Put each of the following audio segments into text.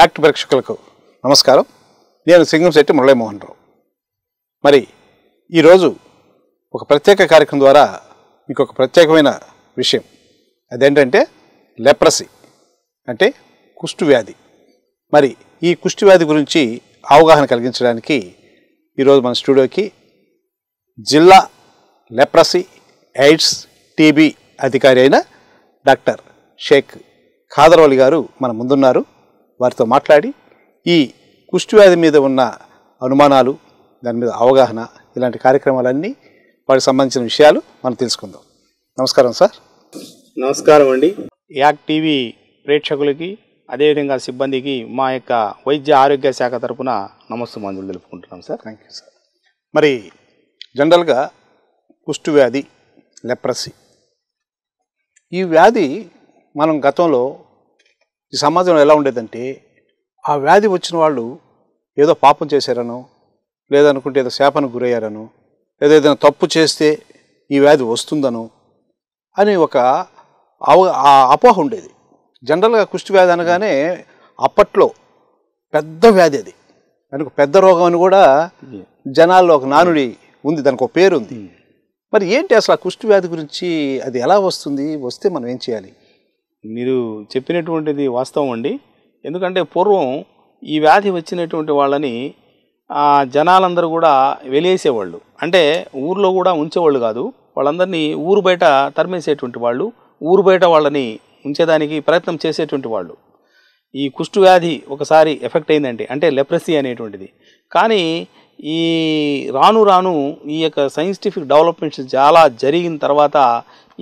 Act ప్రేక్షకులకు నమస్కారం నేను సింగంశెట్టి మురళీమోహన్ రావు మరి ఈరోజు ఒక ప్రత్యేక కార్యక్రమం ద్వారా మీకు ఒక ప్రత్యేకమైన విషయం అదేంటంటే లెప్రసీ అంటే కుష్టు వ్యాధి మరి ఈ కుష్టు వ్యాధి గురించి అవగాహన కలిగించడానికి ఈరోజు మన స్టూడియోకి జిల్లా లెప్రసీ ఎయిడ్స్ టీబీ అధికారి అయిన డాక్టర్ షేక్ ఖాదర్వలి గారు మన ముందున్నారు వారితో మాట్లాడి ఈ కుష్టివ్యాధి మీద ఉన్న అనుమానాలు దాని మీద అవగాహన ఇలాంటి కార్యక్రమాలన్నీ వాటికి సంబంధించిన విషయాలు మనం తెలుసుకుందాం నమస్కారం సార్ నమస్కారం అండి యాక్ టీవీ ప్రేక్షకులకి అదేవిధంగా సిబ్బందికి మా యొక్క వైద్య ఆరోగ్య శాఖ తరఫున నమస్తు మందులు తెలుపుకుంటున్నాం సార్ థ్యాంక్ యూ సార్ మరి జనరల్గా వ్యాధి లెప్రసీ ఈ వ్యాధి మనం గతంలో ఈ సమాజంలో ఎలా ఉండేదంటే ఆ వ్యాధి వచ్చిన వాళ్ళు ఏదో పాపం చేశారనో లేదనుకుంటే ఏదో శాపను గురయ్యారనో లేదా ఏదైనా తప్పు చేస్తే ఈ వ్యాధి వస్తుందనో అని ఒక అవ అపోహ ఉండేది జనరల్గా కుష్టి వ్యాధి అనగానే అప్పట్లో పెద్ద వ్యాధి అది దానికి పెద్ద రోగం అని కూడా జనాల్లో ఒక నానుడి ఉంది దానికి ఒక పేరు ఉంది మరి ఏంటి అసలు ఆ కుష్టి వ్యాధి గురించి అది ఎలా వస్తుంది వస్తే మనం ఏం చేయాలి మీరు చెప్పినటువంటిది వాస్తవం అండి ఎందుకంటే పూర్వం ఈ వ్యాధి వచ్చినటువంటి వాళ్ళని జనాలందరూ కూడా వెలేసేవాళ్ళు అంటే ఊర్లో కూడా ఉంచేవాళ్ళు కాదు వాళ్ళందరినీ ఊరు బయట తరిమేసేటువంటి వాళ్ళు ఊరు బయట వాళ్ళని ఉంచేదానికి ప్రయత్నం చేసేటువంటి వాళ్ళు ఈ కుష్టు వ్యాధి ఒకసారి ఎఫెక్ట్ అయిందండి అంటే లెప్రసీ అనేటువంటిది కానీ ఈ రాను రాను ఈ యొక్క సైంటిఫిక్ డెవలప్మెంట్స్ చాలా జరిగిన తర్వాత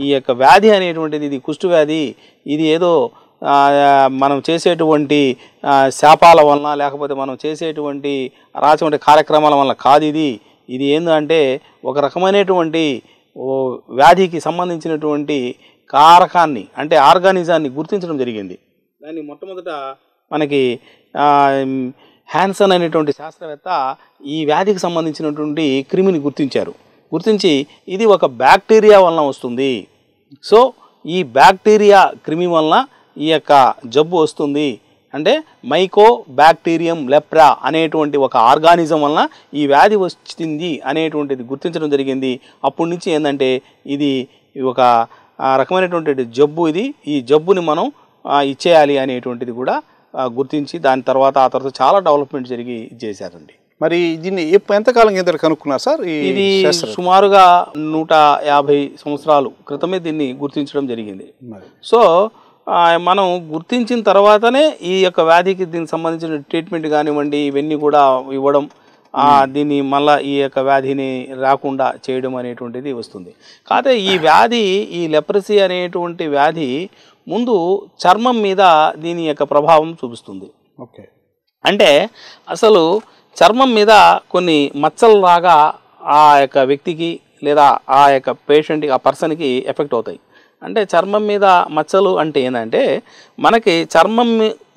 ఈ యొక్క వ్యాధి అనేటువంటిది ఇది కుష్టు వ్యాధి ఇది ఏదో మనం చేసేటువంటి శాపాల వలన లేకపోతే మనం చేసేటువంటి రాసినటువంటి కార్యక్రమాల వలన కాదు ఇది ఇది ఏంటంటే ఒక రకమైనటువంటి వ్యాధికి సంబంధించినటువంటి కారకాన్ని అంటే ఆర్గానిజాన్ని గుర్తించడం జరిగింది దాన్ని మొట్టమొదట మనకి హ్యాన్సన్ అనేటువంటి శాస్త్రవేత్త ఈ వ్యాధికి సంబంధించినటువంటి క్రిమిని గుర్తించారు గుర్తించి ఇది ఒక బ్యాక్టీరియా వలన వస్తుంది సో ఈ బ్యాక్టీరియా క్రిమి వలన ఈ యొక్క జబ్బు వస్తుంది అంటే మైకో బ్యాక్టీరియం లెప్రా అనేటువంటి ఒక ఆర్గానిజం వలన ఈ వ్యాధి వచ్చింది అనేటువంటిది గుర్తించడం జరిగింది అప్పటి నుంచి ఏంటంటే ఇది ఒక రకమైనటువంటి జబ్బు ఇది ఈ జబ్బుని మనం ఇచ్చేయాలి అనేటువంటిది కూడా గుర్తించి దాని తర్వాత ఆ తర్వాత చాలా డెవలప్మెంట్ జరిగి చేశారండి మరి దీన్ని ఎంతకాలం కింద కనుక్కున్నారు సార్ ఇది సుమారుగా నూట యాభై సంవత్సరాలు క్రితమే దీన్ని గుర్తించడం జరిగింది సో మనం గుర్తించిన తర్వాతనే ఈ యొక్క వ్యాధికి దీనికి సంబంధించిన ట్రీట్మెంట్ కానివ్వండి ఇవన్నీ కూడా ఇవ్వడం దీన్ని మళ్ళీ ఈ యొక్క వ్యాధిని రాకుండా చేయడం అనేటువంటిది వస్తుంది కాకపోతే ఈ వ్యాధి ఈ లెప్రసీ అనేటువంటి వ్యాధి ముందు చర్మం మీద దీని యొక్క ప్రభావం చూపిస్తుంది ఓకే అంటే అసలు చర్మం మీద కొన్ని మచ్చలు రాగా ఆ యొక్క వ్యక్తికి లేదా ఆ యొక్క పేషెంట్కి ఆ పర్సన్కి ఎఫెక్ట్ అవుతాయి అంటే చర్మం మీద మచ్చలు అంటే ఏంటంటే మనకి చర్మం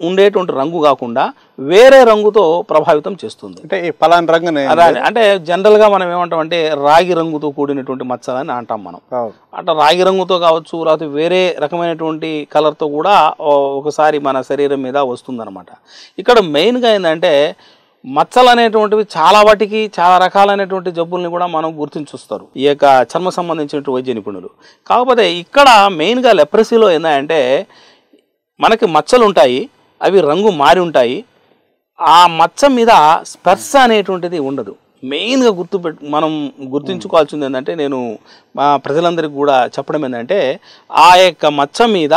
ఉండేటువంటి రంగు కాకుండా వేరే రంగుతో ప్రభావితం చేస్తుంది అంటే పలాని రంగు అంటే జనరల్గా మనం ఏమంటాం అంటే రాగి రంగుతో కూడినటువంటి మచ్చలని అంటాం మనం అంటే రాగి రంగుతో కావచ్చు లేకపోతే వేరే రకమైనటువంటి కలర్తో కూడా ఒకసారి మన శరీరం మీద వస్తుందన్నమాట ఇక్కడ మెయిన్గా ఏంటంటే మచ్చలు అనేటువంటివి చాలా వాటికి చాలా రకాలైనటువంటి జబ్బుల్ని కూడా మనం గుర్తించుస్తారు ఈ యొక్క చర్మ సంబంధించినటువంటి వైద్య నిపుణులు కాకపోతే ఇక్కడ మెయిన్గా లెప్రసీలో ఏందంటే మనకి మచ్చలు ఉంటాయి అవి రంగు మారి ఉంటాయి ఆ మచ్చ మీద స్పర్శ అనేటువంటిది ఉండదు మెయిన్గా గుర్తుపెట్ మనం గుర్తుంచుకోవాల్సింది ఏంటంటే నేను మా ప్రజలందరికీ కూడా చెప్పడం ఏంటంటే ఆ యొక్క మచ్చ మీద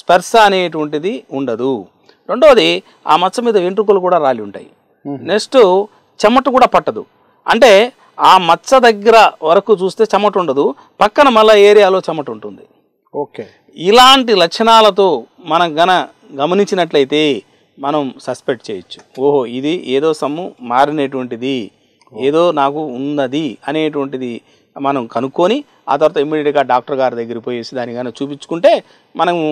స్పర్శ అనేటువంటిది ఉండదు రెండవది ఆ మచ్చ మీద వెంట్రుకలు కూడా రాలి ఉంటాయి నెక్స్ట్ చెమట కూడా పట్టదు అంటే ఆ మచ్చ దగ్గర వరకు చూస్తే చెమట ఉండదు పక్కన మళ్ళా ఏరియాలో చెమట ఉంటుంది ఓకే ఇలాంటి లక్షణాలతో మనం గన గమనించినట్లయితే మనం సస్పెక్ట్ చేయొచ్చు ఓహో ఇది ఏదో సమ్ము మారినటువంటిది ఏదో నాకు ఉన్నది అనేటువంటిది మనం కనుక్కొని ఆ తర్వాత ఇమ్మీడియట్గా డాక్టర్ గారి దగ్గర పోయేసి దానికన్నా చూపించుకుంటే మనము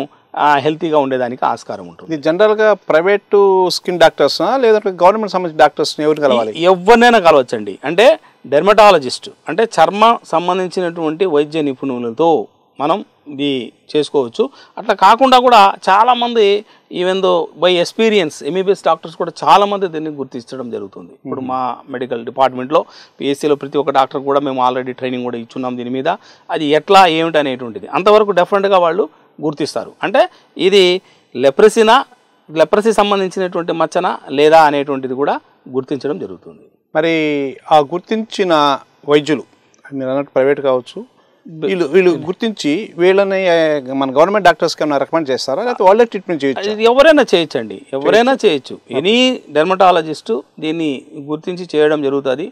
హెల్తీగా ఉండేదానికి ఆస్కారం ఉంటుంది జనరల్గా ప్రైవేటు స్కిన్ డాక్టర్స్ లేదంటే గవర్నమెంట్ సంబంధించిన డాక్టర్స్ ఎవరు కలవాలి ఎవరినైనా కలవచ్చండి అంటే డెర్మటాలజిస్ట్ అంటే చర్మ సంబంధించినటువంటి వైద్య నిపుణులతో మనం ఇది చేసుకోవచ్చు అట్లా కాకుండా కూడా చాలామంది ఈవెందో బై ఎక్స్పీరియన్స్ ఎంబీబీఎస్ డాక్టర్స్ కూడా చాలామంది దీన్ని గుర్తించడం జరుగుతుంది ఇప్పుడు hmm. మా మెడికల్ డిపార్ట్మెంట్లో పిఎస్సీలో ప్రతి ఒక్క డాక్టర్ కూడా మేము ఆల్రెడీ ట్రైనింగ్ కూడా ఇచ్చున్నాం దీని మీద అది ఎట్లా ఏమిటి అనేటువంటిది అంతవరకు డెఫినెట్గా వాళ్ళు గుర్తిస్తారు అంటే ఇది లెప్రసీనా లెప్రసీ సంబంధించినటువంటి మచ్చన లేదా అనేటువంటిది కూడా గుర్తించడం జరుగుతుంది మరి ఆ గుర్తించిన వైద్యులు మీరు అన్నట్టు ప్రైవేట్ కావచ్చు వీళ్ళు వీళ్ళు గుర్తించి వీళ్ళని మన గవర్నమెంట్ డాక్టర్స్కి ఏమైనా రికమెండ్ చేస్తారా లేకపోతే వాళ్ళే ట్రీట్మెంట్ చేయొచ్చు ఎవరైనా చేయొచ్చండి ఎవరైనా చేయొచ్చు ఎనీ డెర్మటాలజిస్ట్ దీన్ని గుర్తించి చేయడం జరుగుతుంది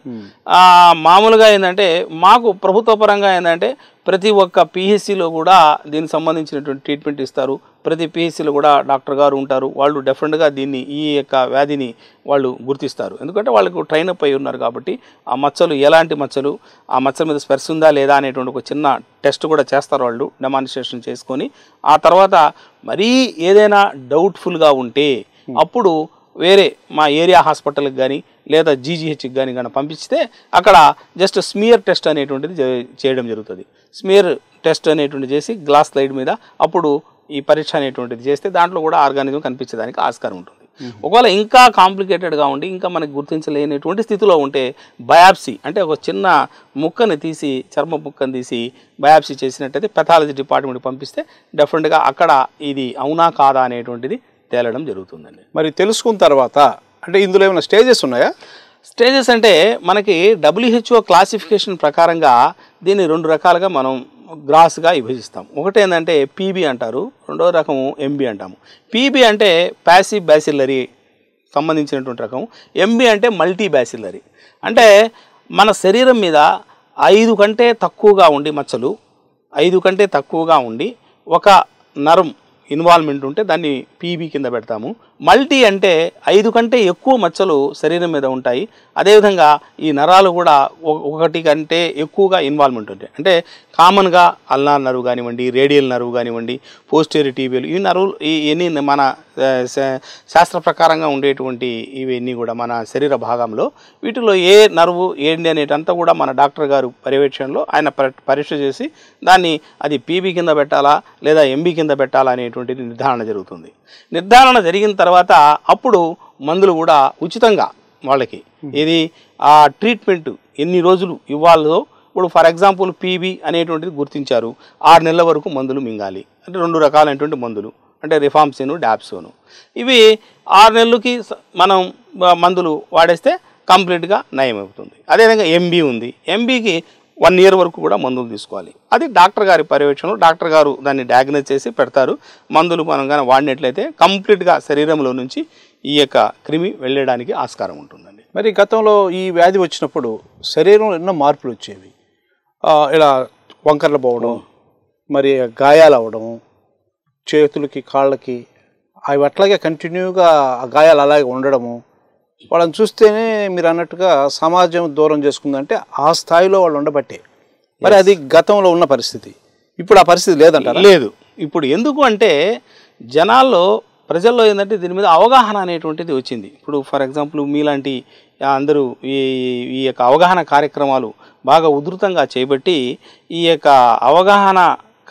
మామూలుగా ఏంటంటే మాకు ప్రభుత్వ పరంగా ఏంటంటే ప్రతి ఒక్క పిహెచ్సిలో కూడా దీనికి సంబంధించినటువంటి ట్రీట్మెంట్ ఇస్తారు ప్రతి పిహెచ్సిలో కూడా డాక్టర్ గారు ఉంటారు వాళ్ళు డెఫినెట్గా దీన్ని ఈ యొక్క వ్యాధిని వాళ్ళు గుర్తిస్తారు ఎందుకంటే వాళ్ళకు ట్రైన్ అప్ అయి ఉన్నారు కాబట్టి ఆ మచ్చలు ఎలాంటి మచ్చలు ఆ మచ్చల మీద స్పెర్స్ ఉందా లేదా అనేటువంటి ఒక చిన్న టెస్ట్ కూడా చేస్తారు వాళ్ళు డెమాన్స్ట్రేషన్ చేసుకొని ఆ తర్వాత మరీ ఏదైనా డౌట్ఫుల్గా ఉంటే అప్పుడు వేరే మా ఏరియా హాస్పిటల్కి కానీ లేదా జీజీహెచ్కి కానీ కానీ పంపిస్తే అక్కడ జస్ట్ స్మియర్ టెస్ట్ అనేటువంటిది చేయడం జరుగుతుంది స్మియర్ టెస్ట్ అనేటువంటి చేసి గ్లాస్ స్లైడ్ మీద అప్పుడు ఈ పరీక్ష అనేటువంటిది చేస్తే దాంట్లో కూడా ఆర్గానిజం కనిపించేదానికి ఆస్కారం ఉంటుంది ఒకవేళ ఇంకా కాంప్లికేటెడ్గా ఉండి ఇంకా మనకు గుర్తించలేనటువంటి స్థితిలో ఉంటే బయాప్సీ అంటే ఒక చిన్న ముక్కని తీసి చర్మ ముక్కను తీసి బయాప్సీ చేసినట్టయితే పెథాలజీ డిపార్ట్మెంట్కి పంపిస్తే డెఫినెట్గా అక్కడ ఇది అవునా కాదా అనేటువంటిది తేలడం జరుగుతుందండి మరి తెలుసుకున్న తర్వాత అంటే ఇందులో ఏమైనా స్టేజెస్ ఉన్నాయా స్టేజెస్ అంటే మనకి డబ్ల్యూహెచ్ఓ క్లాసిఫికేషన్ ప్రకారంగా దీన్ని రెండు రకాలుగా మనం గ్రాస్గా విభజిస్తాం ఏంటంటే పీబీ అంటారు రెండో రకం ఎంబీ అంటాము పీబీ అంటే ప్యాసివ్ బ్యాసిల్లరీ సంబంధించినటువంటి రకం ఎంబీ అంటే మల్టీ బ్యాసిల్లరీ అంటే మన శరీరం మీద ఐదు కంటే తక్కువగా ఉండి మచ్చలు ఐదు కంటే తక్కువగా ఉండి ఒక నరం ఇన్వాల్వ్మెంట్ ఉంటే దాన్ని పీబీ కింద పెడతాము మల్టీ అంటే ఐదు కంటే ఎక్కువ మచ్చలు శరీరం మీద ఉంటాయి అదేవిధంగా ఈ నరాలు కూడా ఒకటి కంటే ఎక్కువగా ఇన్వాల్వ్మెంట్ ఉంటాయి అంటే కామన్గా అల్నార్ నరువు కానివ్వండి రేడియల్ నరువు కానివ్వండి పోస్టేరి టీబీలు ఈ నరువులు ఇవన్నీ మన శాస్త్ర ప్రకారంగా ఉండేటువంటి ఇవన్నీ కూడా మన శరీర భాగంలో వీటిలో ఏ నరువు ఏంటి అనేటంతా కూడా మన డాక్టర్ గారు పర్యవేక్షణలో ఆయన పరీక్ష చేసి దాన్ని అది పీబీ కింద పెట్టాలా లేదా ఎంబీ కింద పెట్టాలా అనేటువంటిది నిర్ధారణ జరుగుతుంది నిర్ధారణ జరిగిన తర్వాత తర్వాత అప్పుడు మందులు కూడా ఉచితంగా వాళ్ళకి ఇది hmm. ఆ ట్రీట్మెంట్ ఎన్ని రోజులు ఇవ్వాలో ఇప్పుడు ఫర్ ఎగ్జాంపుల్ పీబీ అనేటువంటిది గుర్తించారు ఆరు నెలల వరకు మందులు మింగాలి అంటే రెండు రకాలైనటువంటి మందులు అంటే రిఫామ్సిన్ డాప్సోను ఇవి ఆరు నెలలకి మనం మందులు వాడేస్తే కంప్లీట్గా నయమవుతుంది అదేవిధంగా ఎంబీ ఉంది ఎంబీకి వన్ ఇయర్ వరకు కూడా మందులు తీసుకోవాలి అది డాక్టర్ గారి పర్యవేక్షణలో డాక్టర్ గారు దాన్ని డయాగ్నైజ్ చేసి పెడతారు మందులు మనం కానీ వాడినట్లయితే కంప్లీట్గా శరీరంలో నుంచి ఈ యొక్క క్రిమి వెళ్ళడానికి ఆస్కారం ఉంటుందండి మరి గతంలో ఈ వ్యాధి వచ్చినప్పుడు శరీరంలో ఎన్నో మార్పులు వచ్చేవి ఇలా వంకర్లు పోవడం మరి గాయాలు అవడం చేతులకి కాళ్ళకి అవి అట్లాగే కంటిన్యూగా గాయాలు అలాగే ఉండడము వాళ్ళని చూస్తేనే మీరు అన్నట్టుగా సమాజం దూరం చేసుకుందంటే ఆ స్థాయిలో వాళ్ళు ఉండబట్టే మరి అది గతంలో ఉన్న పరిస్థితి ఇప్పుడు ఆ పరిస్థితి లేదంట లేదు ఇప్పుడు ఎందుకు అంటే జనాల్లో ప్రజల్లో ఏంటంటే దీని మీద అవగాహన అనేటువంటిది వచ్చింది ఇప్పుడు ఫర్ ఎగ్జాంపుల్ మీలాంటి అందరూ ఈ ఈ యొక్క అవగాహన కార్యక్రమాలు బాగా ఉధృతంగా చేపట్టి ఈ యొక్క అవగాహన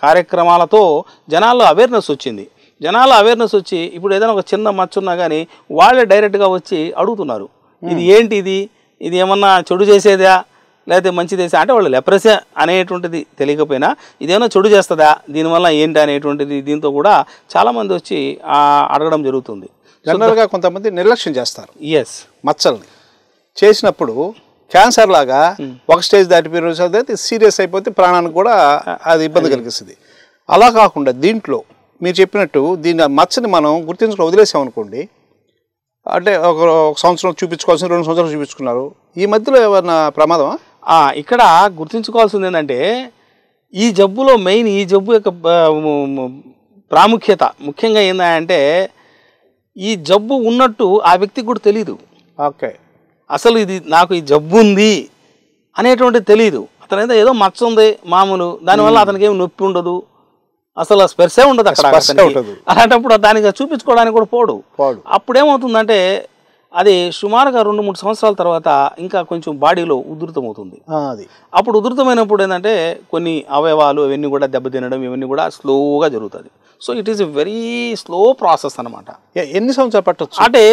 కార్యక్రమాలతో జనాల్లో అవేర్నెస్ వచ్చింది జనాల అవేర్నెస్ వచ్చి ఇప్పుడు ఏదైనా ఒక చిన్న మచ్చ ఉన్నా కానీ వాళ్ళే డైరెక్ట్గా వచ్చి అడుగుతున్నారు ఇది ఏంటి ఇది ఇది ఏమన్నా చెడు చేసేదా లేకపోతే మంచి దేశం అంటే వాళ్ళు లెప్రసే అనేటువంటిది తెలియకపోయినా ఇదేమన్నా చెడు చేస్తుందా దీనివల్ల ఏంటి అనేటువంటిది దీంతో కూడా చాలామంది వచ్చి అడగడం జరుగుతుంది జనరల్గా కొంతమంది నిర్లక్ష్యం చేస్తారు ఎస్ మచ్చల్ని చేసినప్పుడు క్యాన్సర్ లాగా hmm. ఒక స్టేజ్ దాటిపోయిన సీరియస్ అయిపోతే ప్రాణానికి కూడా అది ఇబ్బంది కలిగిస్తుంది అలా కాకుండా దీంట్లో మీరు చెప్పినట్టు దీని మచ్చని మనం గుర్తించడం వదిలేసామనుకోండి అంటే ఒక ఒక సంవత్సరం చూపించుకోవాల్సిన రెండు సంవత్సరాలు చూపించుకున్నారు ఈ మధ్యలో ఏమైనా ప్రమాదమా ఇక్కడ గుర్తించుకోవాల్సింది ఏంటంటే ఈ జబ్బులో మెయిన్ ఈ జబ్బు యొక్క ప్రాముఖ్యత ముఖ్యంగా ఏంటంటే ఈ జబ్బు ఉన్నట్టు ఆ వ్యక్తికి కూడా తెలియదు ఓకే అసలు ఇది నాకు ఈ జబ్బు ఉంది అనేటువంటిది తెలియదు అతనైతే ఏదో మచ్చ ఉంది మామూలు దానివల్ల అతనికి ఏమి నొప్పి ఉండదు అసలు స్పర్శే ఉండదు అక్కడ అలాంటప్పుడు దానికి చూపించుకోవడానికి కూడా పోడు అప్పుడేమవుతుందంటే అది సుమారుగా రెండు మూడు సంవత్సరాల తర్వాత ఇంకా కొంచెం బాడీలో ఉధృతం అది అప్పుడు ఉధృతమైనప్పుడు ఏంటంటే కొన్ని అవయవాలు ఇవన్నీ కూడా దెబ్బతినడం ఇవన్నీ కూడా స్లోగా జరుగుతుంది so it is a very slow process అనమాట ఎన్ని సంవత్సరాలు పట్టచ్చు అంటే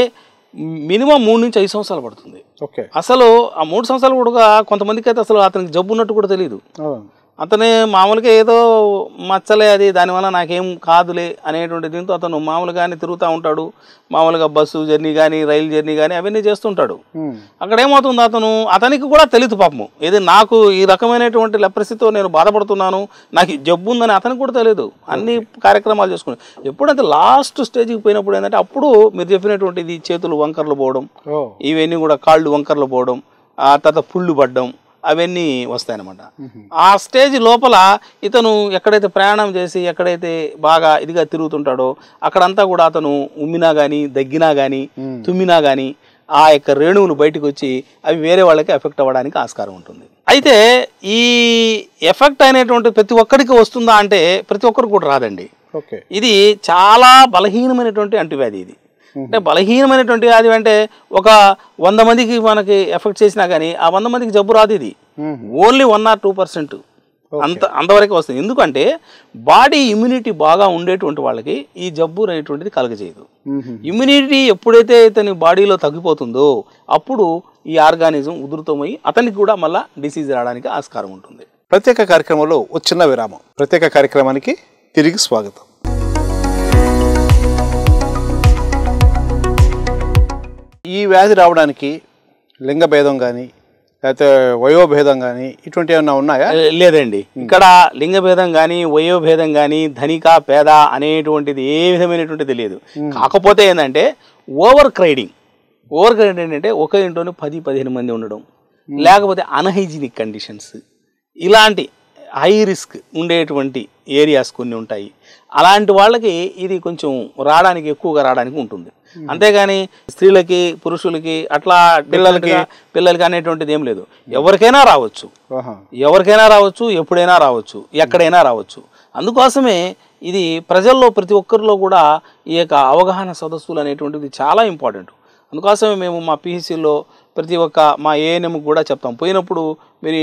మినిమం మూడు నుంచి ఐదు సంవత్సరాలు పడుతుంది ఓకే అసలు ఆ మూడు సంవత్సరాలు కూడా కొంతమందికి అయితే అసలు అతనికి జబ్బు ఉన్నట్టు కూడా తెలియదు అతను మామూలుగా ఏదో మచ్చలే అది దానివల్ల నాకేం కాదులే అనేటువంటి దీంతో అతను మామూలుగానే తిరుగుతూ ఉంటాడు మామూలుగా బస్సు జర్నీ కానీ రైలు జర్నీ కానీ అవన్నీ చేస్తుంటాడు అక్కడ ఏమవుతుంది అతను అతనికి కూడా తెలియదు పాపము ఇది నాకు ఈ రకమైనటువంటి లప్రసితో నేను బాధపడుతున్నాను నాకు జబ్బు ఉందని అతనికి కూడా తెలియదు అన్ని కార్యక్రమాలు చేసుకుని ఎప్పుడైతే లాస్ట్ స్టేజ్కి పోయినప్పుడు ఏంటంటే అప్పుడు మీరు చెప్పినటువంటి ఇది చేతులు వంకర్లు పోవడం ఇవన్నీ కూడా కాళ్ళు వంకర్లు పోవడం ఆ తర్వాత పుళ్ళు పడ్డం అవన్నీ వస్తాయన్నమాట ఆ స్టేజ్ లోపల ఇతను ఎక్కడైతే ప్రయాణం చేసి ఎక్కడైతే బాగా ఇదిగా తిరుగుతుంటాడో అక్కడంతా కూడా అతను ఉమ్మినా కానీ దగ్గినా కానీ తుమ్మినా కానీ ఆ యొక్క రేణువులు బయటకు వచ్చి అవి వేరే వాళ్ళకి ఎఫెక్ట్ అవ్వడానికి ఆస్కారం ఉంటుంది అయితే ఈ ఎఫెక్ట్ అనేటువంటి ప్రతి ఒక్కరికి వస్తుందా అంటే ప్రతి ఒక్కరికి కూడా రాదండి ఇది చాలా బలహీనమైనటువంటి అంటువ్యాధి ఇది అంటే బలహీనమైనటువంటి వ్యాధి అంటే ఒక వంద మందికి మనకి ఎఫెక్ట్ చేసినా కానీ ఆ వంద మందికి జబ్బు రాదు ఇది only one or two percent అంత అంతవరకు వస్తుంది ఎందుకంటే బాడీ ఇమ్యూనిటీ బాగా ఉండేటువంటి వాళ్ళకి ఈ జబ్బు అనేటువంటిది కలగజేయదు ఇమ్యూనిటీ ఎప్పుడైతే ఇతని బాడీలో తగ్గిపోతుందో అప్పుడు ఈ ఆర్గానిజం ఉధృతమై అతనికి కూడా మళ్ళీ డిసీజ్ రావడానికి ఆస్కారం ఉంటుంది ప్రత్యేక కార్యక్రమంలో చిన్న విరామం ప్రత్యేక కార్యక్రమానికి తిరిగి స్వాగతం ఈ వ్యాధి రావడానికి లింగభేదం కానీ లేకపోతే వయోభేదం కానీ ఇటువంటి ఏమైనా ఉన్నాయా లేదండి ఇక్కడ లింగభేదం కానీ వయోభేదం కానీ ధనిక పేద అనేటువంటిది ఏ విధమైనటువంటిది లేదు కాకపోతే ఏంటంటే ఓవర్ క్రైడింగ్ ఓవర్ క్రైడింగ్ ఏంటంటే ఒక ఇంట్లోనే పది పదిహేను మంది ఉండడం లేకపోతే అన్హైజీనిక్ కండిషన్స్ ఇలాంటి హై రిస్క్ ఉండేటువంటి ఏరియాస్ కొన్ని ఉంటాయి అలాంటి వాళ్ళకి ఇది కొంచెం రావడానికి ఎక్కువగా రావడానికి ఉంటుంది అంతేగాని స్త్రీలకి పురుషులకి అట్లా పిల్లలకి పిల్లలకి అనేటువంటిది ఏం లేదు ఎవరికైనా రావచ్చు ఎవరికైనా రావచ్చు ఎప్పుడైనా రావచ్చు ఎక్కడైనా రావచ్చు అందుకోసమే ఇది ప్రజల్లో ప్రతి ఒక్కరిలో కూడా ఈ యొక్క అవగాహన సదస్సులు అనేటువంటిది చాలా ఇంపార్టెంట్ అందుకోసమే మేము మా పిహెసిలో ప్రతి ఒక్క మా ఏఎన్ఎం కూడా చెప్తాం పోయినప్పుడు మీరు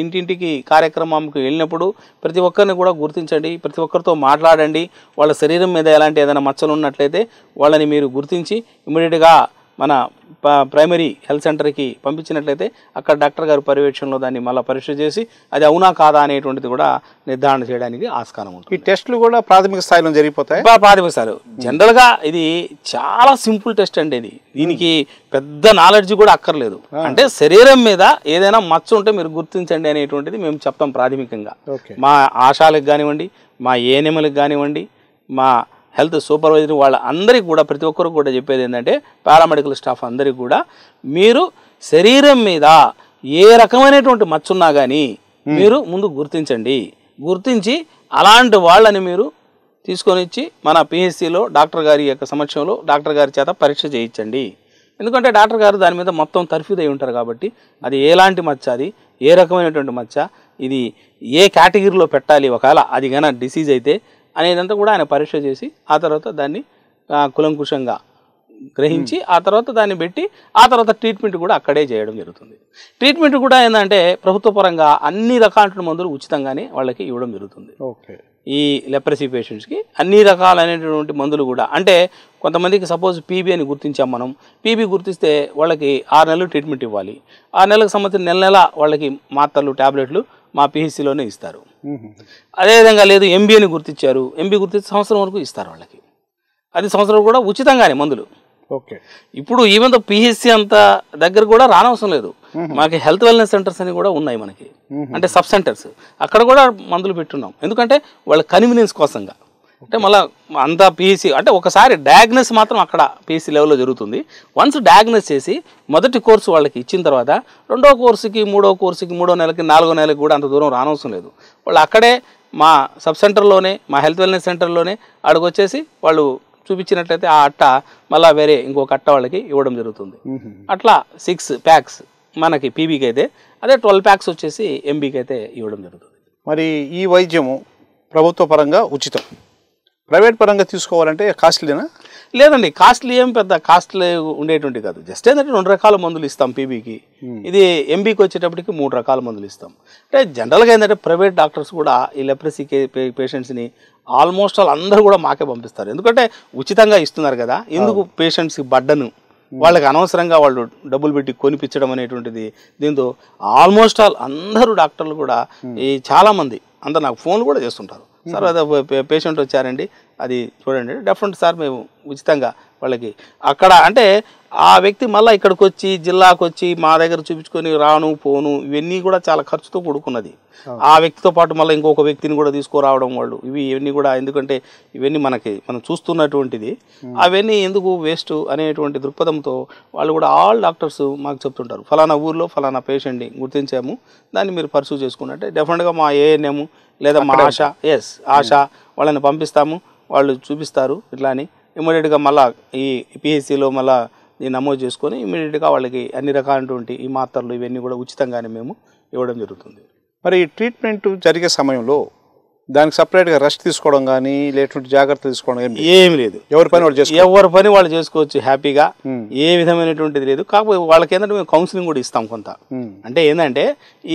ఇంటింటికి కార్యక్రమంకి వెళ్ళినప్పుడు ప్రతి ఒక్కరిని కూడా గుర్తించండి ప్రతి ఒక్కరితో మాట్లాడండి వాళ్ళ శరీరం మీద ఎలాంటి ఏదైనా మచ్చలు ఉన్నట్లయితే వాళ్ళని మీరు గుర్తించి ఇమీడియట్గా మన ప్రైమరీ హెల్త్ సెంటర్కి పంపించినట్లయితే అక్కడ డాక్టర్ గారు పర్యవేక్షణలో దాన్ని మళ్ళీ పరీక్ష చేసి అది అవునా కాదా అనేటువంటిది కూడా నిర్ధారణ చేయడానికి ఆస్కారం ఉంటుంది ఈ టెస్టులు కూడా ప్రాథమిక స్థాయిలో జరిగిపోతాయి ప్రాథమిక స్థాయిలో జనరల్గా ఇది చాలా సింపుల్ టెస్ట్ అండి ఇది దీనికి పెద్ద నాలెడ్జ్ కూడా అక్కర్లేదు అంటే శరీరం మీద ఏదైనా మచ్చ ఉంటే మీరు గుర్తించండి అనేటువంటిది మేము చెప్తాం ప్రాథమికంగా మా ఆశాలకు కానివ్వండి మా ఏనెములకు కానివ్వండి మా హెల్త్ సూపర్వైజర్ వాళ్ళందరికీ కూడా ప్రతి ఒక్కరు కూడా చెప్పేది ఏంటంటే పారామెడికల్ స్టాఫ్ అందరికీ కూడా మీరు శరీరం మీద ఏ రకమైనటువంటి మచ్చున్నా కానీ మీరు ముందు గుర్తించండి గుర్తించి అలాంటి వాళ్ళని మీరు తీసుకొని ఇచ్చి మన పిహెచ్సిలో డాక్టర్ గారి యొక్క సమక్షంలో డాక్టర్ గారి చేత పరీక్ష చేయించండి ఎందుకంటే డాక్టర్ గారు దాని మీద మొత్తం అయి ఉంటారు కాబట్టి అది ఎలాంటి మచ్చ అది ఏ రకమైనటువంటి మచ్చ ఇది ఏ కేటగిరీలో పెట్టాలి ఒకవేళ అది కానీ డిసీజ్ అయితే అనేదంతా కూడా ఆయన పరీక్ష చేసి ఆ తర్వాత దాన్ని కులంకుషంగా గ్రహించి ఆ తర్వాత దాన్ని పెట్టి ఆ తర్వాత ట్రీట్మెంట్ కూడా అక్కడే చేయడం జరుగుతుంది ట్రీట్మెంట్ కూడా ఏంటంటే ప్రభుత్వ పరంగా అన్ని రకాల మందులు ఉచితంగానే వాళ్ళకి ఇవ్వడం జరుగుతుంది ఓకే ఈ లెప్రసీ పేషెంట్స్కి అన్ని రకాలైనటువంటి మందులు కూడా అంటే కొంతమందికి సపోజ్ పీబీ అని గుర్తించాం మనం పీబీ గుర్తిస్తే వాళ్ళకి ఆరు నెలలు ట్రీట్మెంట్ ఇవ్వాలి ఆరు నెలలకు సంబంధించిన నెల నెల వాళ్ళకి మాత్రలు ట్యాబ్లెట్లు మా పిహెచ్సిలోనే ఇస్తారు అదేవిధంగా లేదు ఎంబీఏని గుర్తించారు ఎంబీ గుర్తించి సంవత్సరం వరకు ఇస్తారు వాళ్ళకి అది సంవత్సరం కూడా ఉచితంగానే మందులు ఓకే ఇప్పుడు ఈవెన్ పిహెచ్సి అంత దగ్గర కూడా రానవసరం లేదు మాకు హెల్త్ వెల్నెస్ సెంటర్స్ అని కూడా ఉన్నాయి మనకి అంటే సబ్ సెంటర్స్ అక్కడ కూడా మందులు పెట్టున్నాం ఎందుకంటే వాళ్ళ కన్వీనియన్స్ కోసంగా అంటే మళ్ళీ అంత పీసీ అంటే ఒకసారి డయాగ్నస్ మాత్రం అక్కడ పీసీ లెవెల్లో జరుగుతుంది వన్స్ డయాగ్నస్ చేసి మొదటి కోర్సు వాళ్ళకి ఇచ్చిన తర్వాత రెండో కోర్సుకి మూడో కోర్సుకి మూడో నెలకి నాలుగో నెలకి కూడా అంత దూరం రానవసరం లేదు వాళ్ళు అక్కడే మా సబ్ సెంటర్లోనే మా హెల్త్ వెల్నెస్ సెంటర్లోనే అక్కడికి వచ్చేసి వాళ్ళు చూపించినట్లయితే ఆ అట్ట మళ్ళీ వేరే ఇంకొక అట్ట వాళ్ళకి ఇవ్వడం జరుగుతుంది అట్లా సిక్స్ ప్యాక్స్ మనకి పీబీకి అయితే అదే ట్వెల్వ్ ప్యాక్స్ వచ్చేసి ఎంబీకి అయితే ఇవ్వడం జరుగుతుంది మరి ఈ వైద్యము ప్రభుత్వ పరంగా ఉచితం ప్రైవేట్ పరంగా తీసుకోవాలంటే కాస్ట్లీనా లేదండి కాస్ట్లీ ఏం పెద్ద కాస్ట్లీ ఉండేటువంటి కాదు జస్ట్ ఏంటంటే రెండు రకాల మందులు ఇస్తాం పీబీకి ఇది ఎంబీకి వచ్చేటప్పటికి మూడు రకాల మందులు ఇస్తాం అంటే జనరల్గా ఏంటంటే ప్రైవేట్ డాక్టర్స్ కూడా ఈ లెప్రసీ పేషెంట్స్ని ఆల్మోస్ట్ ఆల్ కూడా మాకే పంపిస్తారు ఎందుకంటే ఉచితంగా ఇస్తున్నారు కదా ఎందుకు పేషెంట్స్కి బడ్డను వాళ్ళకి అనవసరంగా వాళ్ళు డబ్బులు పెట్టి కొనిపించడం అనేటువంటిది దీంతో ఆల్మోస్ట్ ఆల్ అందరూ డాక్టర్లు కూడా ఈ చాలామంది అందరు నాకు ఫోన్లు కూడా చేస్తుంటారు సార్ పేషెంట్ వచ్చారండి అది చూడండి డెఫినెట్ సార్ మేము ఉచితంగా వాళ్ళకి అక్కడ అంటే ఆ వ్యక్తి మళ్ళీ ఇక్కడికి వచ్చి జిల్లాకు వచ్చి మా దగ్గర చూపించుకొని రాను పోను ఇవన్నీ కూడా చాలా ఖర్చుతో కూడుకున్నది ఆ వ్యక్తితో పాటు మళ్ళీ ఇంకొక వ్యక్తిని కూడా తీసుకురావడం వాళ్ళు ఇవి ఇవన్నీ కూడా ఎందుకంటే ఇవన్నీ మనకి మనం చూస్తున్నటువంటిది అవన్నీ ఎందుకు వేస్ట్ అనేటువంటి దృక్పథంతో వాళ్ళు కూడా ఆల్ డాక్టర్స్ మాకు చెప్తుంటారు ఫలానా ఊర్లో ఫలానా పేషెంట్ని గుర్తించాము దాన్ని మీరు పర్సూ చేసుకున్నట్టే డెఫినెట్గా మా ఏఎన్ఎం లేదా మా ఆశ ఎస్ ఆశ hmm. వాళ్ళని పంపిస్తాము వాళ్ళు చూపిస్తారు ఇట్లా అని ఇమీడియట్గా మళ్ళీ ఈ పిహెచ్సిలో మళ్ళీ నమోదు చేసుకొని ఇమీడియట్గా వాళ్ళకి అన్ని రకాలైనటువంటి ఈ మాత్రలు ఇవన్నీ కూడా ఉచితంగానే మేము ఇవ్వడం జరుగుతుంది మరి ఈ ట్రీట్మెంట్ జరిగే సమయంలో దానికి సపరేట్గా రెస్ట్ తీసుకోవడం కానీ లేటువంటి జాగ్రత్త తీసుకోవడం ఏమి లేదు ఎవరి పని వాళ్ళు చేసుకో ఎవరి పని వాళ్ళు చేసుకోవచ్చు హ్యాపీగా ఏ విధమైనటువంటిది లేదు కాకపోతే వాళ్ళకి ఏంటంటే మేము కౌన్సిలింగ్ కూడా ఇస్తాం కొంత అంటే ఏంటంటే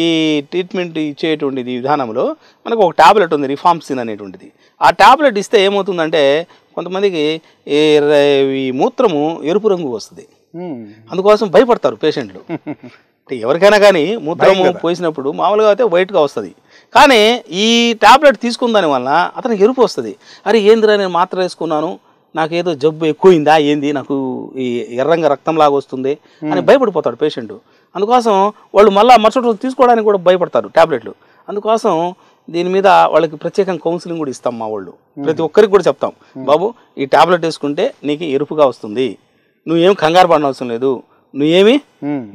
ఈ ట్రీట్మెంట్ ఇచ్చేటువంటిది విధానంలో మనకు ఒక టాబ్లెట్ ఉంది రిఫామ్సిన్ అనేటువంటిది ఆ టాబ్లెట్ ఇస్తే ఏమవుతుందంటే కొంతమందికి ఈ మూత్రము ఎరుపు రంగు వస్తుంది అందుకోసం భయపడతారు పేషెంట్లు అంటే ఎవరికైనా కానీ మూత్రము పోసినప్పుడు మామూలుగా అయితే వైట్గా వస్తుంది కానీ ఈ ట్యాబ్లెట్ తీసుకున్న దానివల్ల అతనికి ఎరుపు వస్తుంది అరే ఏందిరా నేను మాత్ర వేసుకున్నాను నాకేదో జబ్బు ఎక్కువైందా ఏంది నాకు ఈ ఎర్రంగా రక్తం లాగా వస్తుంది అని భయపడిపోతాడు పేషెంట్ అందుకోసం వాళ్ళు మళ్ళీ మరుసటి రోజు తీసుకోవడానికి కూడా భయపడతారు ట్యాబ్లెట్లు అందుకోసం దీని మీద వాళ్ళకి ప్రత్యేకంగా కౌన్సిలింగ్ కూడా ఇస్తాం మా వాళ్ళు ప్రతి ఒక్కరికి కూడా చెప్తాం బాబు ఈ ట్యాబ్లెట్ వేసుకుంటే నీకు ఎరుపుగా వస్తుంది నువ్వేం కంగారు పడిన అవసరం లేదు నువ్వేమి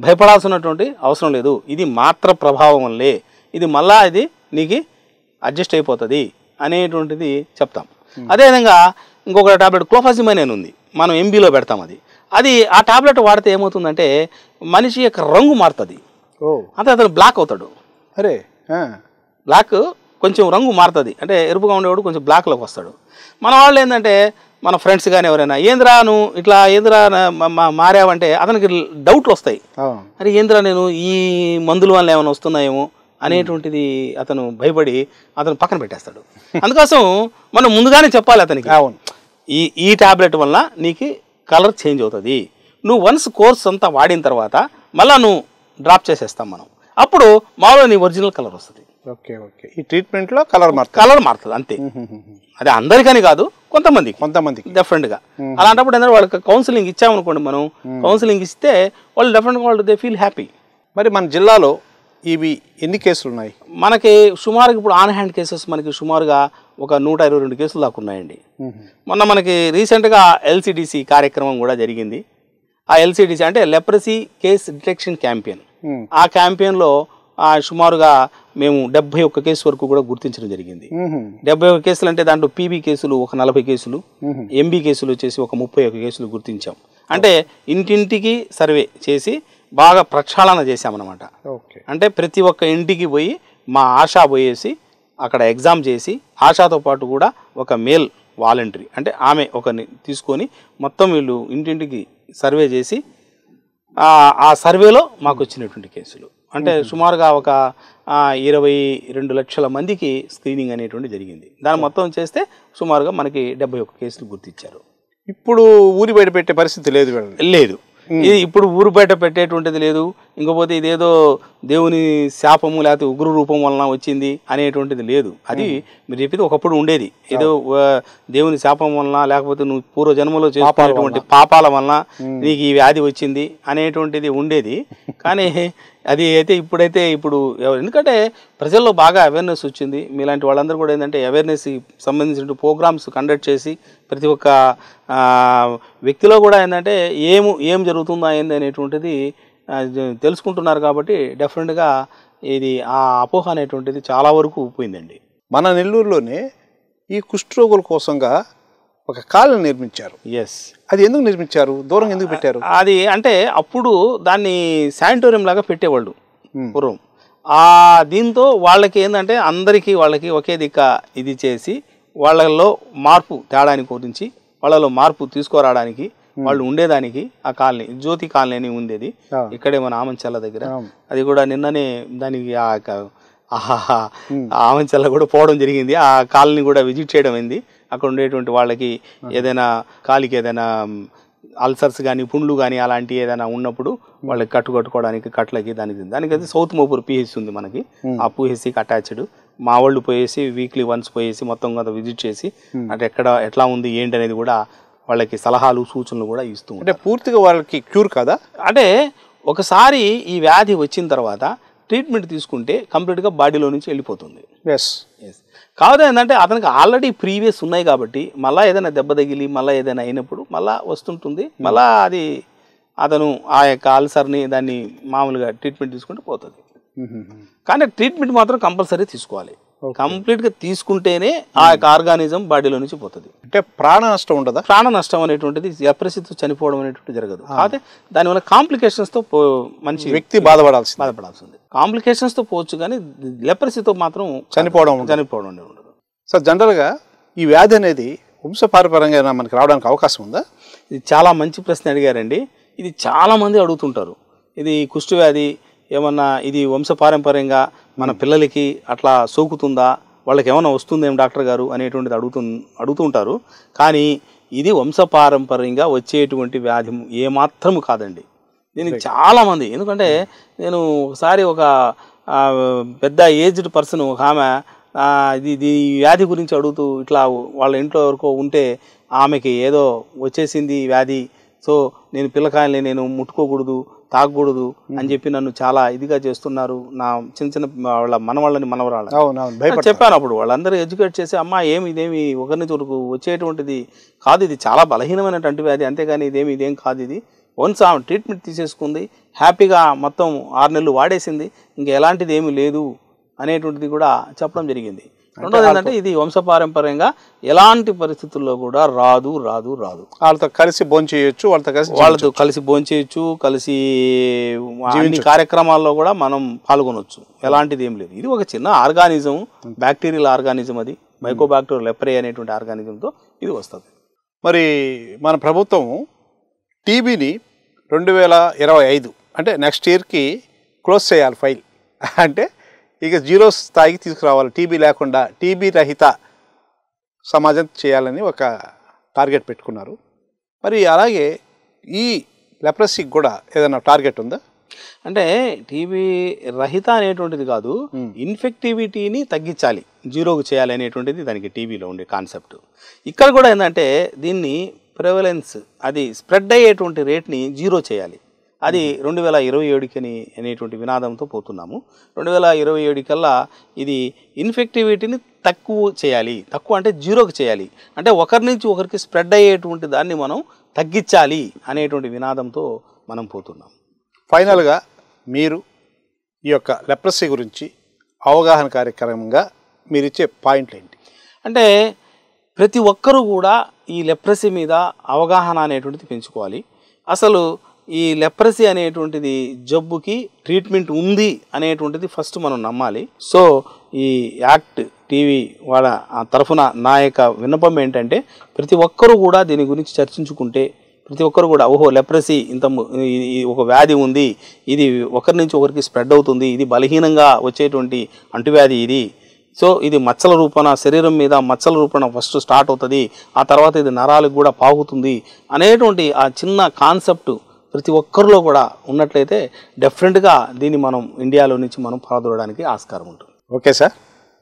భయపడాల్సినటువంటి అవసరం లేదు ఇది మాత్ర ప్రభావం వల్లే ఇది మళ్ళా ఇది నీకు అడ్జస్ట్ అయిపోతుంది అనేటువంటిది చెప్తాం hmm. అదేవిధంగా ఇంకొక టాబ్లెట్ క్లోఫాజిమైన్ అని ఉంది మనం ఎంబీలో పెడతాం అది అది ఆ టాబ్లెట్ వాడితే ఏమవుతుందంటే మనిషి యొక్క రంగు మారుతుంది అంటే అతను బ్లాక్ అవుతాడు అరే బ్లాక్ కొంచెం రంగు మారుతుంది అంటే ఎరుపుగా ఉండేవాడు కొంచెం బ్లాక్లోకి వస్తాడు మన వాళ్ళు ఏంటంటే మన ఫ్రెండ్స్ కానీ ఎవరైనా ఏంద్రా నువ్వు ఇట్లా ఏంద్రా మారావంటే అతనికి డౌట్లు వస్తాయి అరే ఏంద్రా నేను ఈ మందుల వల్ల ఏమైనా వస్తున్నాయేమో అనేటువంటిది అతను భయపడి అతను పక్కన పెట్టేస్తాడు అందుకోసం మనం ముందుగానే చెప్పాలి అతనికి అవును ఈ ఈ ట్యాబ్లెట్ వల్ల నీకు కలర్ చేంజ్ అవుతుంది నువ్వు వన్స్ కోర్స్ అంతా వాడిన తర్వాత మళ్ళీ నువ్వు డ్రాప్ చేసేస్తాం మనం అప్పుడు మామూలుగా నీ ఒరిజినల్ కలర్ వస్తుంది ఓకే ఓకే ఈ ట్రీట్మెంట్లో కలర్ మారుతుంది కలర్ మారుతుంది అంతే అది అందరికని కాదు కొంతమంది కొంతమంది గా అలాంటప్పుడు ఏంటంటే వాళ్ళకి కౌన్సిలింగ్ ఇచ్చామనుకోండి మనం కౌన్సిలింగ్ ఇస్తే వాళ్ళు డెఫినెట్గా వాళ్ళు దే ఫీల్ హ్యాపీ మరి మన జిల్లాలో ఇవి ఎన్ని కేసులు ఉన్నాయి మనకి సుమారుగా ఇప్పుడు ఆన్ హ్యాండ్ కేసెస్ మనకి సుమారుగా ఒక నూట ఇరవై రెండు కేసులు దాకా ఉన్నాయండి మొన్న మనకి రీసెంట్గా ఎల్సిడిసి కార్యక్రమం కూడా జరిగింది ఆ ఎల్సిడిసి అంటే లెప్రసీ కేస్ డిటెక్షన్ క్యాంపెయిన్ ఆ క్యాంపెయిన్లో సుమారుగా మేము డెబ్బై ఒక్క కేసు వరకు కూడా గుర్తించడం జరిగింది డెబ్బై ఒక్క కేసులు అంటే దాంట్లో పీబీ కేసులు ఒక నలభై కేసులు ఎంబీ కేసులు వచ్చేసి ఒక ముప్పై ఒక్క కేసులు గుర్తించాం అంటే ఇంటింటికి సర్వే చేసి బాగా ప్రక్షాళన చేశామన్నమాట అంటే ప్రతి ఒక్క ఇంటికి పోయి మా ఆశా పోయేసి అక్కడ ఎగ్జామ్ చేసి ఆశాతో పాటు కూడా ఒక మేల్ వాలంటరీ అంటే ఆమె ఒకరిని తీసుకొని మొత్తం వీళ్ళు ఇంటింటికి సర్వే చేసి ఆ సర్వేలో మాకు వచ్చినటువంటి కేసులు అంటే సుమారుగా ఒక ఇరవై రెండు లక్షల మందికి స్క్రీనింగ్ అనేటువంటి జరిగింది దాని మొత్తం చేస్తే సుమారుగా మనకి డెబ్బై ఒక్క కేసులు గుర్తించారు ఇప్పుడు ఊరి బయట పెట్టే పరిస్థితి లేదు లేదు ఇది ఇప్పుడు ఊరు బయట పెట్టేటువంటిది లేదు ఇంకపోతే ఇదేదో దేవుని శాపము లేకపోతే ఉగ్ర రూపం వలన వచ్చింది అనేటువంటిది లేదు అది మీరు చెప్పేది ఒకప్పుడు ఉండేది ఏదో దేవుని శాపం వలన లేకపోతే నువ్వు పూర్వ జన్మలో చేసినటువంటి పాపాల వలన నీకు ఈ వ్యాధి వచ్చింది అనేటువంటిది ఉండేది కానీ అది అయితే ఇప్పుడైతే ఇప్పుడు ఎందుకంటే ప్రజల్లో బాగా అవేర్నెస్ వచ్చింది మీలాంటి వాళ్ళందరూ కూడా ఏంటంటే అవేర్నెస్ సంబంధించిన ప్రోగ్రామ్స్ కండక్ట్ చేసి ప్రతి ఒక్క వ్యక్తిలో కూడా ఏంటంటే ఏము ఏం జరుగుతుందా ఏంది అనేటువంటిది తెలుసుకుంటున్నారు కాబట్టి డెఫినెట్గా ఇది ఆ అపోహ అనేటువంటిది చాలా వరకు పోయిందండి మన నెల్లూరులోనే ఈ కుష్ఠరోగుల కోసంగా ఒక కాళ్ళను నిర్మించారు ఎస్ అది ఎందుకు నిర్మించారు దూరం ఎందుకు పెట్టారు అది అంటే అప్పుడు దాన్ని శానిటోరియం లాగా పెట్టేవాళ్ళు hmm. పూర్వం ఆ దీంతో వాళ్ళకి ఏంటంటే అందరికీ వాళ్ళకి ఒకే దిక్క ఇది చేసి వాళ్ళలో మార్పు తేడానికి గురించి వాళ్ళలో మార్పు తీసుకురావడానికి hmm. వాళ్ళు ఉండేదానికి ఆ కాలనీ జ్యోతి కాలనీ అని ఉండేది ఇక్కడే మన ఆమంచల్ల దగ్గర అది కూడా నిన్ననే దానికి ఆ hmm. ఆమంచల్ల కూడా పోవడం జరిగింది ఆ కాలనీ కూడా విజిట్ చేయడం అయింది అక్కడ ఉండేటువంటి వాళ్ళకి ఏదైనా కాలికి ఏదైనా అల్సర్స్ కానీ పుండ్లు కానీ అలాంటి ఏదైనా ఉన్నప్పుడు వాళ్ళకి కట్టు కట్టుకోవడానికి కట్లకి దానికి దానికి అయితే సౌత్ మోపూర్ పిహెచ్ ఉంది మనకి ఆ పిహెచ్సికి అటాచ్డ్ మా వాళ్ళు పోయేసి వీక్లీ వన్స్ పోయేసి మొత్తం కదా విజిట్ చేసి అంటే ఎక్కడ ఎట్లా ఉంది ఏంటి అనేది కూడా వాళ్ళకి సలహాలు సూచనలు కూడా ఇస్తూ అంటే పూర్తిగా వాళ్ళకి క్యూర్ కదా అంటే ఒకసారి ఈ వ్యాధి వచ్చిన తర్వాత ట్రీట్మెంట్ తీసుకుంటే కంప్లీట్గా బాడీలో నుంచి వెళ్ళిపోతుంది ఎస్ ఎస్ కాకపోతే ఏంటంటే అతనికి ఆల్రెడీ ప్రీవియస్ ఉన్నాయి కాబట్టి మళ్ళీ ఏదైనా దెబ్బ తగిలి మళ్ళీ ఏదైనా అయినప్పుడు మళ్ళీ వస్తుంటుంది మళ్ళీ అది అతను ఆ యొక్క ఆల్సర్ని దాన్ని మామూలుగా ట్రీట్మెంట్ తీసుకుంటే పోతుంది కానీ ట్రీట్మెంట్ మాత్రం కంపల్సరీ తీసుకోవాలి కంప్లీట్ గా తీసుకుంటేనే ఆ యొక్క ఆర్గానిజం బాడీలో నుంచి పోతుంది అంటే ప్రాణ నష్టం ఉండదా ప్రాణ నష్టం అనేటువంటిది అప్రసిద్ధి చనిపోవడం అనేటువంటి జరగదు అయితే దానివల్ల కాంప్లికేషన్స్ తో మంచి వ్యక్తి బాధపడాల్సి బాధపడాల్సింది కాంప్లికేషన్స్ తో పోవచ్చు కానీ లెప్రసీతో మాత్రం చనిపోవడం చనిపోవడం ఉండదు సార్ జనరల్ గా ఈ వ్యాధి అనేది వంశపారపరంగా మనకి రావడానికి అవకాశం ఉందా ఇది చాలా మంచి ప్రశ్న అడిగారండి ఇది చాలా మంది అడుగుతుంటారు ఇది కుష్టి వ్యాధి ఏమన్నా ఇది వంశపారంపర్యంగా మన hmm. పిల్లలకి అట్లా సోకుతుందా వాళ్ళకి ఏమైనా వస్తుందేం డాక్టర్ గారు అనేటువంటిది అడుగుతు అడుగుతుంటారు కానీ ఇది వంశపారంపర్యంగా వచ్చేటువంటి వ్యాధి ఏమాత్రము కాదండి దీనికి చాలామంది ఎందుకంటే నేను ఒకసారి ఒక పెద్ద ఏజ్డ్ పర్సన్ ఒక ఆమె ఇది దీని వ్యాధి గురించి అడుగుతూ ఇట్లా వాళ్ళ ఇంట్లో వరకు ఉంటే ఆమెకి ఏదో వచ్చేసింది వ్యాధి సో నేను పిల్లకాయల్ని నేను ముట్టుకోకూడదు తాగకూడదు అని చెప్పి నన్ను చాలా ఇదిగా చేస్తున్నారు నా చిన్న చిన్న వాళ్ళ మనవాళ్ళని మనవరాళ్ళని చెప్పాను అప్పుడు వాళ్ళందరూ ఎడ్యుకేట్ చేసి అమ్మ ఏమి ఇదేమి ఒకరిని చూడకు వచ్చేటువంటిది కాదు ఇది చాలా బలహీనమైనటువంటి వ్యాధి అంతేగాని ఇదేమి ఇదేం కాదు ఇది వన్స్ ఆమె ట్రీట్మెంట్ తీసేసుకుంది హ్యాపీగా మొత్తం ఆరు నెలలు వాడేసింది ఇంకా ఎలాంటిది ఏమీ లేదు అనేటువంటిది కూడా చెప్పడం జరిగింది రెండోది ఏంటంటే ఇది వంశపారంపర్యంగా ఎలాంటి పరిస్థితుల్లో కూడా రాదు రాదు రాదు వాళ్ళతో కలిసి భోంచేయచ్చు వాళ్ళతో కలిసి వాళ్ళతో కలిసి భోంచేయచ్చు కలిసి జీవించి కార్యక్రమాల్లో కూడా మనం పాల్గొనవచ్చు ఎలాంటిది ఏం లేదు ఇది ఒక చిన్న ఆర్గానిజం బ్యాక్టీరియల్ ఆర్గానిజం అది మైకోబాక్టీరియల్ లెప్రే అనేటువంటి ఆర్గానిజంతో ఇది వస్తుంది మరి మన ప్రభుత్వం టీబీని రెండు వేల ఇరవై ఐదు అంటే నెక్స్ట్ ఇయర్కి క్లోజ్ చేయాలి ఫైల్ అంటే ఇక జీరో స్థాయికి తీసుకురావాలి టీబీ లేకుండా టీబీ రహిత సమాజం చేయాలని ఒక టార్గెట్ పెట్టుకున్నారు మరి అలాగే ఈ లెప్రసీకి కూడా ఏదైనా టార్గెట్ ఉందా అంటే టీబీ రహిత అనేటువంటిది కాదు ఇన్ఫెక్టివిటీని తగ్గించాలి జీరోకు చేయాలి అనేటువంటిది దానికి టీబీలో ఉండే కాన్సెప్ట్ ఇక్కడ కూడా ఏంటంటే దీన్ని ప్రెవలెన్స్ అది స్ప్రెడ్ అయ్యేటువంటి రేట్ని జీరో చేయాలి అది రెండు వేల ఇరవై ఏడుకి అని అనేటువంటి వినాదంతో పోతున్నాము రెండు వేల ఇరవై ఏడు కల్లా ఇది ఇన్ఫెక్టివిటీని తక్కువ చేయాలి తక్కువ అంటే జీరోకి చేయాలి అంటే ఒకరి నుంచి ఒకరికి స్ప్రెడ్ అయ్యేటువంటి దాన్ని మనం తగ్గించాలి అనేటువంటి వినాదంతో మనం పోతున్నాం ఫైనల్గా మీరు ఈ యొక్క లెప్రసీ గురించి అవగాహన కార్యక్రమంగా మీరు ఇచ్చే పాయింట్లు ఏంటి అంటే ప్రతి ఒక్కరూ కూడా ఈ లెప్రసీ మీద అవగాహన అనేటువంటిది పెంచుకోవాలి అసలు ఈ లెప్రసీ అనేటువంటిది జబ్బుకి ట్రీట్మెంట్ ఉంది అనేటువంటిది ఫస్ట్ మనం నమ్మాలి సో ఈ యాక్ట్ టీవీ వాళ్ళ తరఫున నా యొక్క విన్నపం ఏంటంటే ప్రతి ఒక్కరూ కూడా దీని గురించి చర్చించుకుంటే ప్రతి ఒక్కరు కూడా ఓహో లెప్రసీ ఇంత ఒక వ్యాధి ఉంది ఇది ఒకరి నుంచి ఒకరికి స్ప్రెడ్ అవుతుంది ఇది బలహీనంగా వచ్చేటువంటి అంటువ్యాధి ఇది సో ఇది మచ్చల రూపణ శరీరం మీద మచ్చల రూపణ ఫస్ట్ స్టార్ట్ అవుతుంది ఆ తర్వాత ఇది నరాలకు కూడా పాగుతుంది అనేటువంటి ఆ చిన్న కాన్సెప్ట్ ప్రతి ఒక్కరిలో కూడా ఉన్నట్లయితే డెఫినెట్గా దీన్ని మనం ఇండియాలో నుంచి మనం పారదూడడానికి ఆస్కారం ఉంటుంది ఓకే సార్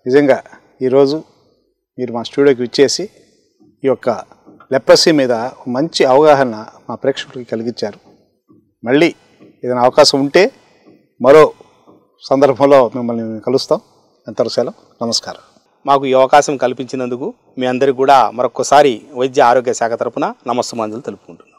నిజంగా ఈరోజు మీరు మా స్టూడియోకి ఇచ్చేసి ఈ యొక్క లెప్పసీ మీద మంచి అవగాహన మా ప్రేక్షకులకి కలిగించారు మళ్ళీ ఏదైనా అవకాశం ఉంటే మరో సందర్భంలో మిమ్మల్ని కలుస్తాం అంతవరకు సెలవు నమస్కారం మాకు ఈ అవకాశం కల్పించినందుకు మీ అందరికీ కూడా మరొకసారి వైద్య ఆరోగ్య శాఖ తరపున నమస్తమాంజలు తెలుపుకుంటున్నాను